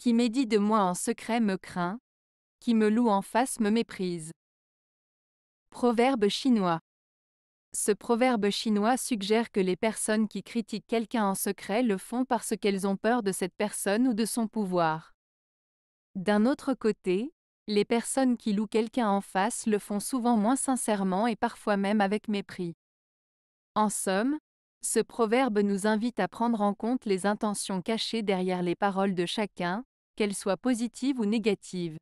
qui médit de moi en secret me craint, qui me loue en face me méprise. Proverbe chinois. Ce proverbe chinois suggère que les personnes qui critiquent quelqu'un en secret le font parce qu'elles ont peur de cette personne ou de son pouvoir. D'un autre côté, les personnes qui louent quelqu'un en face le font souvent moins sincèrement et parfois même avec mépris. En somme, ce proverbe nous invite à prendre en compte les intentions cachées derrière les paroles de chacun, qu'elle soit positive ou négative.